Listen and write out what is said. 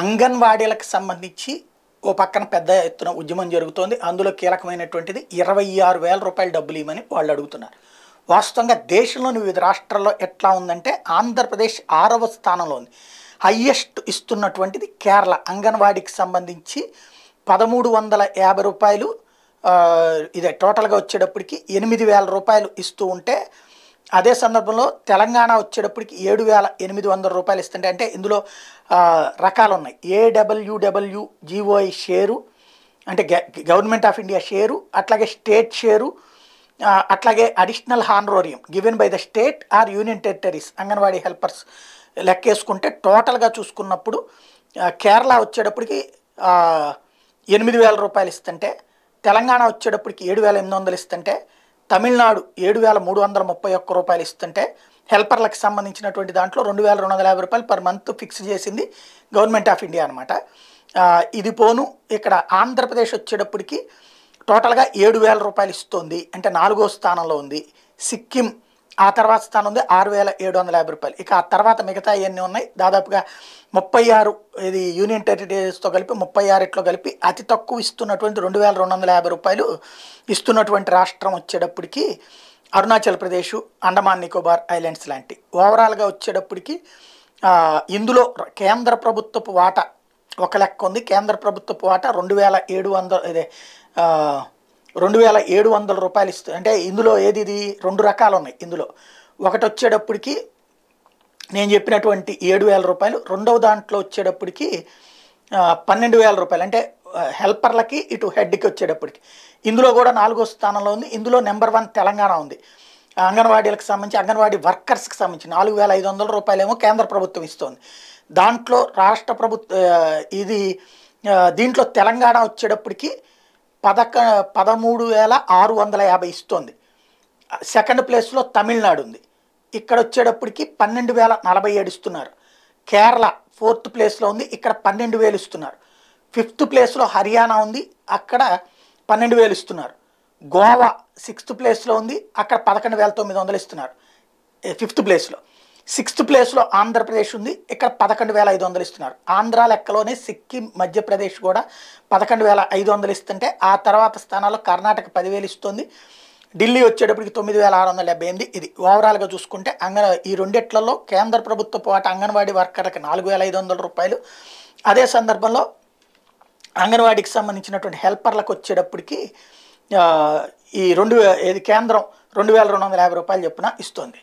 అంగన్వాడీలకు సంబంధించి ఓ పక్కన పెద్ద ఎత్తున ఉద్యమం జరుగుతోంది అందులో కీలకమైనటువంటిది ఇరవై ఆరు వేల రూపాయల డబ్బులు ఇవ్వమని వాళ్ళు అడుగుతున్నారు వాస్తవంగా దేశంలోని వివిధ రాష్ట్రాల్లో ఎట్లా ఉందంటే ఆంధ్రప్రదేశ్ ఆరవ స్థానంలో ఉంది హయ్యెస్ట్ ఇస్తున్నటువంటిది కేరళ అంగన్వాడీకి సంబంధించి పదమూడు వందల యాభై రూపాయలు ఇదే టోటల్గా వచ్చేటప్పటికి ఎనిమిది వేల రూపాయలు ఇస్తూ ఉంటే అదే సందర్భంలో తెలంగాణ వచ్చేటప్పటికి ఏడు వేల ఎనిమిది వందల రూపాయలు ఇస్తుంటే అంటే ఇందులో రకాలు ఉన్నాయి ఏడబ్ల్యూడబ్ల్యూ జీఓఐ షేరు అంటే గవర్నమెంట్ ఆఫ్ ఇండియా షేరు అట్లాగే స్టేట్ షేరు అట్లాగే additional honorarium given by the state or union territories anganwadi helpers లెక్కేసుకుంటే టోటల్గా చూసుకున్నప్పుడు కేరళ వచ్చేటప్పటికి ఎనిమిది వేల రూపాయలు ఇస్తుంటే తెలంగాణ వచ్చేటప్పటికి ఏడు వేల ఎనిమిది వందలు ఇస్తుంటే తమిళనాడు ఏడు వేల మూడు వందల ముప్పై ఒక్క రూపాయలు ఇస్తుంటే హెల్పర్లకు సంబంధించినటువంటి దాంట్లో రెండు వేల రెండు వందల యాభై రూపాయలు పర్ మంత్ ఫిక్స్ చేసింది గవర్నమెంట్ ఆఫ్ ఇండియా అనమాట ఇది పోను ఇక్కడ ఆంధ్రప్రదేశ్ వచ్చేటప్పటికి టోటల్గా ఏడు వేల రూపాయలు ఇస్తుంది అంటే నాలుగో స్థానంలో ఉంది సిక్కిం ఆ తర్వాత స్థానం ఉంది ఆరు వేల ఏడు వందల యాభై రూపాయలు ఇక ఆ తర్వాత మిగతా ఇవన్నీ ఉన్నాయి దాదాపుగా ముప్పై ఆరు ఇది యూనియన్ టెరిటరీస్తో కలిపి ముప్పై ఆరు ఇట్లో కలిపి అతి తక్కువ ఇస్తున్నటువంటి రెండు వేల రెండు వందల యాభై రూపాయలు ఇస్తున్నటువంటి రాష్ట్రం వచ్చేటప్పటికి అరుణాచల్ ప్రదేశ్ అండమాన్ నికోబార్ ఐలాండ్స్ లాంటి ఓవరాల్గా వచ్చేటప్పటికి ఇందులో కేంద్ర ప్రభుత్వపు వాటా ఒక లెక్క ఉంది కేంద్ర ప్రభుత్వపు వాటా రెండు వేల ఏడు వందల ఇదే రెండు వేల ఏడు వందల రూపాయలు ఇస్తుంది అంటే ఇందులో ఏది ఇది రెండు రకాలు ఉన్నాయి ఇందులో ఒకటి వచ్చేటప్పటికి నేను చెప్పినటువంటి ఏడు వేల రూపాయలు రెండవ దాంట్లో వచ్చేటప్పటికి పన్నెండు వేల రూపాయలు అంటే హెల్పర్లకి ఇటు హెడ్కి వచ్చేటప్పటికి ఇందులో కూడా నాలుగో స్థానంలో ఉంది ఇందులో నెంబర్ వన్ తెలంగాణ ఉంది అంగన్వాడీలకు సంబంధించి అంగన్వాడీ వర్కర్స్కి సంబంధించి నాలుగు వేల ఐదు వందల రూపాయలు ఏమో కేంద్ర ప్రభుత్వం ఇస్తుంది దాంట్లో రాష్ట్ర ప్రభుత్వ ఇది దీంట్లో తెలంగాణ వచ్చేటప్పటికి పదక పదమూడు వేల ఆరు వందల యాభై ఇస్తోంది సెకండ్ ప్లేస్లో తమిళనాడు ఉంది ఇక్కడ వచ్చేటప్పటికి పన్నెండు వేల నలభై ఏడు ఇస్తున్నారు కేరళ ఫోర్త్ ప్లేస్లో ఉంది ఇక్కడ పన్నెండు వేలు ఇస్తున్నారు ఫిఫ్త్ ప్లేస్లో హర్యానా ఉంది అక్కడ పన్నెండు వేలు ఇస్తున్నారు గోవా సిక్స్త్ ప్లేస్లో ఉంది అక్కడ పదకొండు వేల తొమ్మిది వందలు ఇస్తున్నారు ఫిఫ్త్ ప్లేస్లో సిక్స్త్ ప్లేస్లో ఆంధ్రప్రదేశ్ ఉంది ఇక్కడ పదకొండు వేల ఐదు వందలు ఇస్తున్నారు ఆంధ్ర లెక్కలోనే సిక్కిం మధ్యప్రదేశ్ కూడా పదకొండు వేల ఐదు వందలు ఇస్తుంటే ఆ తర్వాత స్థానాల్లో కర్ణాటక పదివేలు ఇస్తుంది ఢిల్లీ వచ్చేటప్పటికి తొమ్మిది వేల ఆరు వందల డెబ్బై ఎనిమిది ఇది ఓవరాల్గా చూసుకుంటే అంగన ఈ రెండిట్లలో కేంద్ర ప్రభుత్వ పాటు అంగన్వాడీ వర్కర్లకు నాలుగు వేల ఐదు వందల రూపాయలు అదే సందర్భంలో అంగన్వాడీకి సంబంధించినటువంటి హెల్పర్లకు వచ్చేటప్పటికి ఈ రెండు ఇది కేంద్రం రెండు వేల రెండు వందల యాభై రూపాయలు చొప్పున ఇస్తుంది